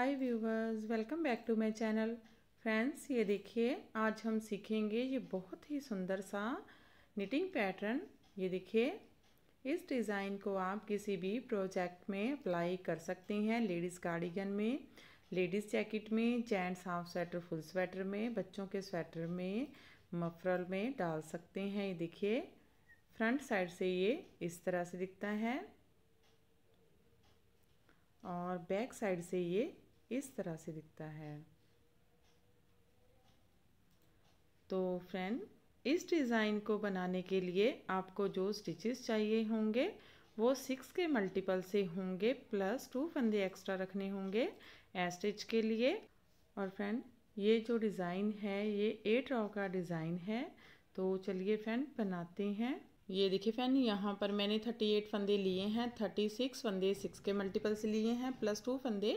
hi viewers welcome back to my channel friends ये देखिए आज हम सीखेंगे ये बहुत ही सुंदर सा निटिंग पैटर्न ये देखिए इस डिज़ाइन को आप किसी भी प्रोजेक्ट में अप्लाई कर सकते हैं लेडीज़ कार्डिगन में लेडीज़ जैकेट में gents half sweater full sweater में बच्चों के स्वेटर में मफरल में डाल सकते हैं ये देखिए फ्रंट साइड से ये इस तरह से दिखता है और बैक साइड से ये इस तरह से दिखता है तो फ्रेंड इस डिज़ाइन को बनाने के लिए आपको जो स्टिचेस चाहिए होंगे वो सिक्स के मल्टीपल से होंगे प्लस टू फंदे एक्स्ट्रा रखने होंगे एस्टिच के लिए और फ्रेंड ये जो डिज़ाइन है ये एट रॉ का डिज़ाइन है तो चलिए फ्रेंड बनाते हैं ये देखिए फैन यहाँ पर मैंने थर्टी एट फंदे लिए हैं थर्टी सिक्स फंदे सिक्स के मल्टीपल से लिए हैं प्लस टू फंदे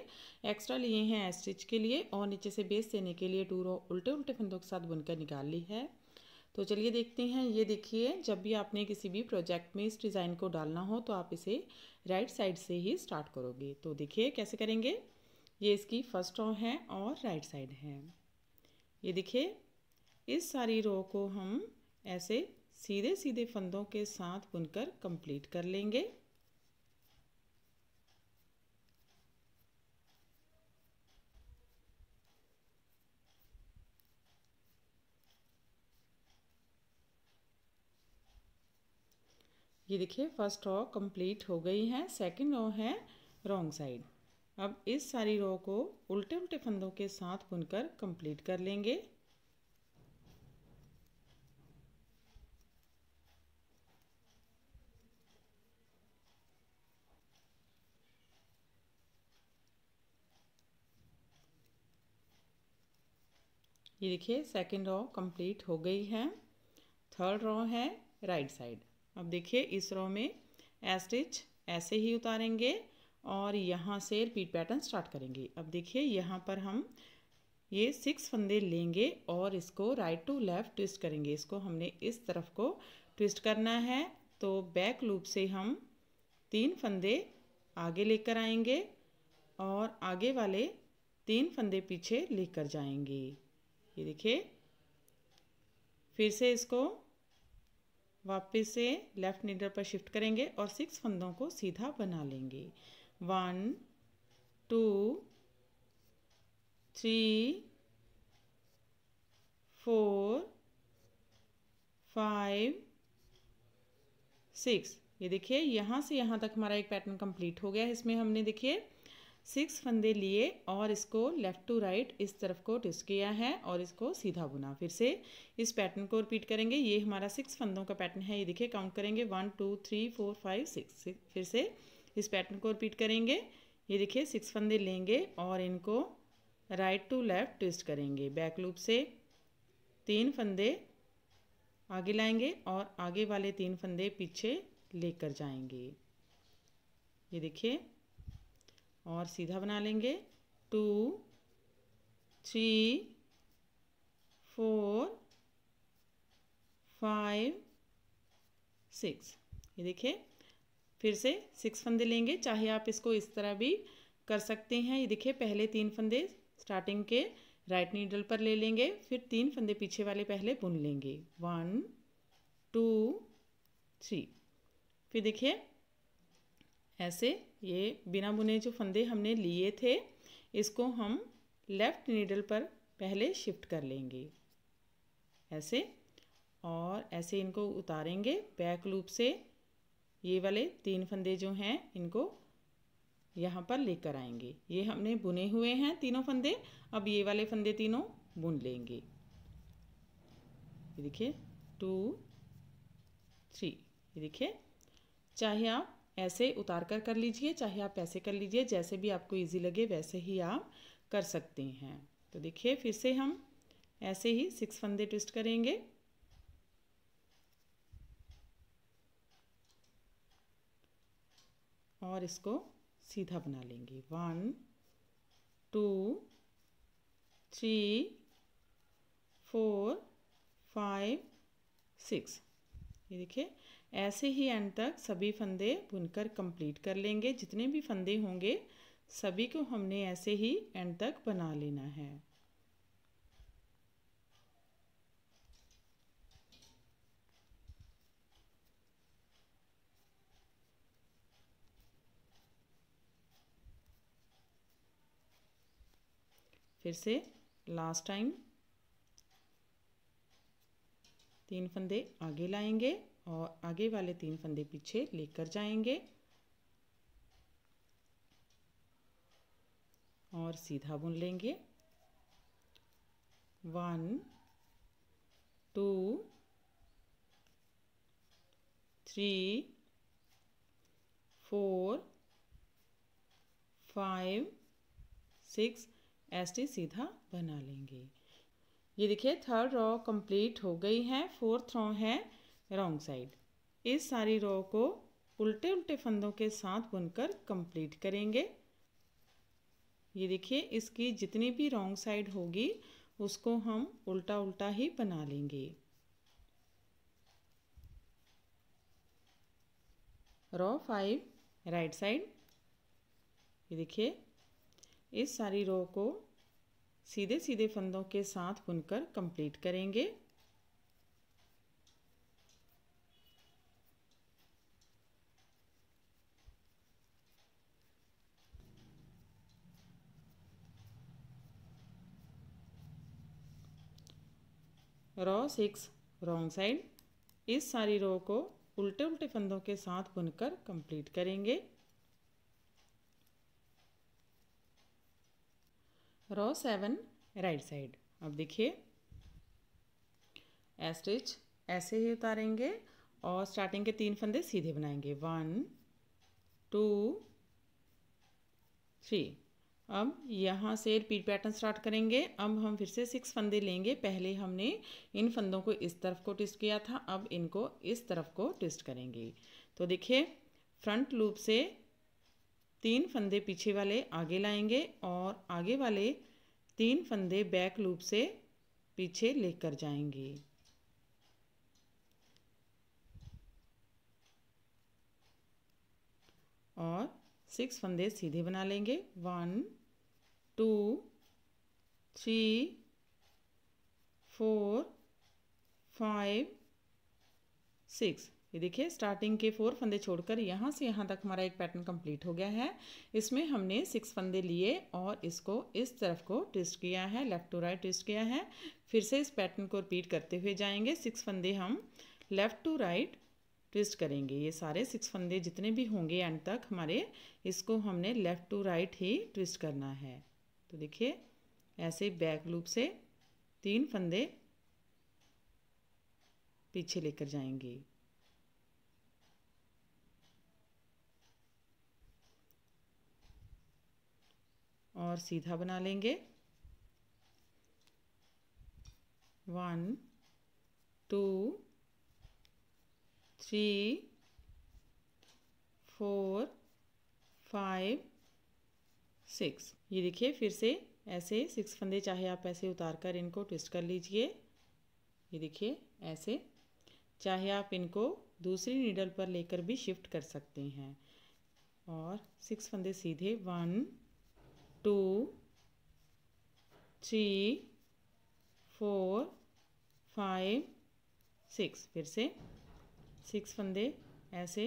एक्स्ट्रा लिए हैं स्टिच के लिए और नीचे से बेस देने के लिए टू रो उल्टे उल्टे फंदों के साथ बुनकर निकाल ली है तो चलिए देखते हैं ये देखिए जब भी आपने किसी भी प्रोजेक्ट में इस डिज़ाइन को डालना हो तो आप इसे राइट साइड से ही स्टार्ट करोगे तो देखिए कैसे करेंगे ये इसकी फर्स्ट रो है और राइट साइड है ये देखिए इस सारी रो को हम ऐसे सीधे सीधे फंदों के साथ बुनकर कंप्लीट कर लेंगे ये देखिए फर्स्ट रॉ कंप्लीट हो गई है सेकंड रॉ है रॉन्ग साइड अब इस सारी रॉ को उल्टे उल्टे फंदों के साथ बुनकर कंप्लीट कर लेंगे ये देखिए सेकंड रॉ कंप्लीट हो गई है थर्ड रॉ है राइट साइड अब देखिए इस रॉ में एस्टिच ऐसे ही उतारेंगे और यहाँ से रिपीट पैटर्न स्टार्ट करेंगे अब देखिए यहाँ पर हम ये सिक्स फंदे लेंगे और इसको राइट टू लेफ़्ट ट्विस्ट करेंगे इसको हमने इस तरफ को ट्विस्ट करना है तो बैक लूप से हम तीन फंदे आगे लेकर आएंगे और आगे वाले तीन फंदे पीछे लेकर जाएंगे ये देखिए फिर से इसको वापस से लेफ़्ट नीडल पर शिफ्ट करेंगे और सिक्स फंदों को सीधा बना लेंगे one two three four five six ये देखिए यहाँ से यहाँ तक हमारा एक पैटर्न कंप्लीट हो गया है इसमें हमने देखिए सिक्स फंदे लिए और इसको लेफ़्ट टू राइट इस तरफ को ट्विस्ट किया है और इसको सीधा बुना फिर से इस पैटर्न को रिपीट करेंगे ये हमारा सिक्स फंदों का पैटर्न है ये देखिए काउंट करेंगे one two three four five six फिर से इस पैटर्न को रिपीट करेंगे ये देखिए सिक्स फंदे लेंगे और इनको राइट टू लेफ़्ट ट्विस्ट करेंगे बैक लूप से तीन फंदे आगे लाएंगे और आगे वाले तीन फंदे पीछे लेकर जाएंगे ये देखिए और सीधा बना लेंगे two three four five six ये देखिए फिर से सिक्स फंदे लेंगे चाहे आप इसको इस तरह भी कर सकते हैं ये देखिए पहले तीन फंदे स्टार्टिंग के राइट नीडल पर ले लेंगे फिर तीन फंदे पीछे वाले पहले बुन लेंगे वन टू थ्री फिर देखिए ऐसे ये बिना बुने जो फंदे हमने लिए थे इसको हम लेफ़्ट नीडल पर पहले शिफ्ट कर लेंगे ऐसे और ऐसे इनको उतारेंगे बैक लूप से ये वाले तीन फंदे जो हैं इनको यहाँ पर लेकर आएंगे ये हमने बुने हुए हैं तीनों फंदे अब ये वाले फंदे तीनों बुन लेंगे ये देखिए टू थ्री ये देखिए चाहे आप ऐसे उतार कर कर लीजिए चाहे आप ऐसे कर लीजिए जैसे भी आपको इजी लगे वैसे ही आप कर सकते हैं तो देखिए फिर से हम ऐसे ही सिक्स फंदे ट्विस्ट करेंगे और इसको सीधा बना लेंगे one two three four five six ये देखिए ऐसे ही एंड तक सभी फंदे बुनकर कंप्लीट कर लेंगे जितने भी फंदे होंगे सभी को हमने ऐसे ही एंड तक बना लेना है फिर से लास्ट टाइम तीन फंदे आगे लाएंगे और आगे वाले तीन फंदे पीछे लेकर जाएंगे और सीधा बुन लेंगे one two three four five six ऐसे सीधा बना लेंगे ये देखिए थर्ड रॉ कंप्लीट हो गई है फोर्थ रॉ है रॉन्ग साइड इस सारी रो को उल्टे उल्टे फंदों के साथ बुनकर कंप्लीट करेंगे ये देखिए इसकी जितनी भी रॉन्ग साइड होगी उसको हम उल्टा उल्टा ही बना लेंगे रो फाइव राइट साइड ये देखिए इस सारी रो को सीधे सीधे फंदों के साथ बुनकर कंप्लीट करेंगे रो सिक्स रॉन्ग साइड इस सारी रो को उल्टे उल्टे फंदों के साथ बुनकर कंप्लीट करेंगे रो सेवन राइट साइड अब देखिए एस्टिच ऐसे ही उतारेंगे और स्टार्टिंग के तीन फंदे सीधे बनाएंगे वन टू थ्री अब यहाँ से रिपीट पैटर्न स्टार्ट करेंगे अब हम फिर से सिक्स फंदे लेंगे पहले हमने इन फंदों को इस तरफ को ट्विस्ट किया था अब इनको इस तरफ को ट्विस्ट करेंगे तो देखिए फ्रंट लूप से तीन फंदे पीछे वाले आगे लाएंगे और आगे वाले तीन फंदे बैक लूप से पीछे लेकर जाएंगे और सिक्स फंदे सीधे बना लेंगे one two three four five six ये देखिए स्टार्टिंग के फोर फंदे छोड़कर यहाँ से यहाँ तक हमारा एक पैटर्न कंप्लीट हो गया है इसमें हमने सिक्स फंदे लिए और इसको इस तरफ को ट्विस्ट किया है लेफ़्ट टू राइट ट्विस्ट किया है फिर से इस पैटर्न को रिपीट करते हुए जाएंगे सिक्स फंदे हम लेफ़्ट टू राइट ट्विस्ट करेंगे ये सारे सिक्स फंदे जितने भी होंगे एंड तक हमारे इसको हमने लेफ़्ट टू राइट ही ट्विस्ट करना है तो देखिए ऐसे बैक लूप से तीन फंदे पीछे लेकर जाएंगे और सीधा बना लेंगे one two three four five six ये देखिए फिर से ऐसे सिक्स फंदे चाहे आप ऐसे उतार कर इनको ट्विस्ट कर लीजिए ये देखिए ऐसे चाहे आप इनको दूसरी नीडल पर लेकर भी शिफ्ट कर सकते हैं और सिक्स फंदे सीधे one two three four five six फिर से सिक्स फंदे ऐसे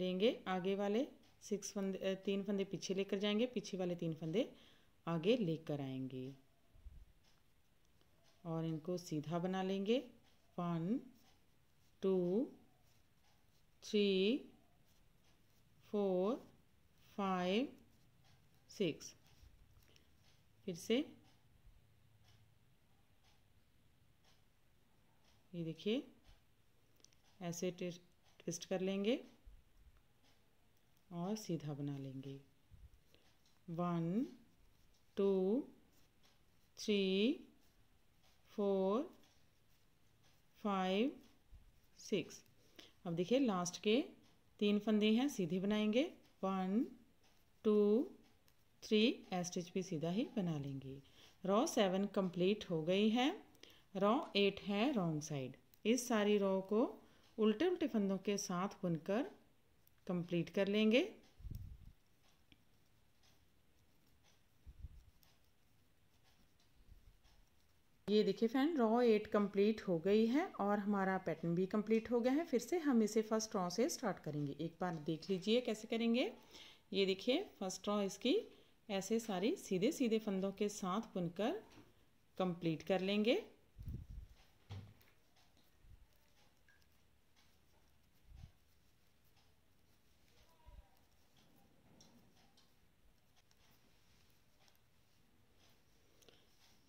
लेंगे आगे वाले सिक्स फंदे तीन फंदे पीछे लेकर जाएंगे पीछे वाले तीन फंदे आगे लेकर आएंगे और इनको सीधा बना लेंगे one two three four five six फिर से ये देखिए ऐसे ट्विस्ट कर लेंगे और सीधा बना लेंगे one two three four five six अब देखिए लास्ट के तीन फंदे हैं सीधे बनाएंगे वन टू थ्री एस्टिच भी सीधा ही बना लेंगे रॉ सेवन कंप्लीट हो गई है रॉ एट है रॉन्ग साइड इस सारी रॉ को उल्टे उल्टे फंदों के साथ बुनकर कंप्लीट कर लेंगे ये देखिए फ्रेंड रॉ एट कंप्लीट हो गई है और हमारा पैटर्न भी कंप्लीट हो गया है फिर से हम इसे फर्स्ट रॉ से स्टार्ट करेंगे एक बार देख लीजिए कैसे करेंगे ये देखिए फर्स्ट रॉ इसकी ऐसे सारी सीधे सीधे फंदों के साथ बुनकर कंप्लीट कर लेंगे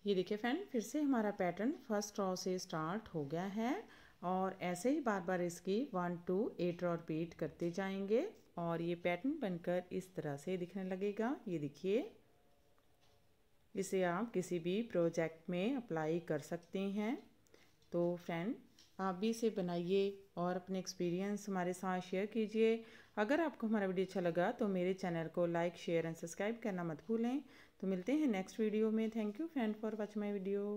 ये देखिए फ्रेंड फिर से हमारा पैटर्न फर्स्ट रॉ से स्टार्ट हो गया है और ऐसे ही बार बार इसकी one to eight row repeat करते जाएंगे और ये पैटर्न बनकर इस तरह से दिखने लगेगा ये देखिए इसे आप किसी भी प्रोजेक्ट में अप्लाई कर सकते हैं तो फ्रेंड आप भी इसे बनाइए और अपने एक्सपीरियंस हमारे साथ शेयर कीजिए अगर आपको हमारा वीडियो अच्छा लगा तो मेरे चैनल को लाइक शेयर एंड सब्सक्राइब करना मत भूलें तो मिलते हैं नेक्स्ट वीडियो में thank you friend for watch my video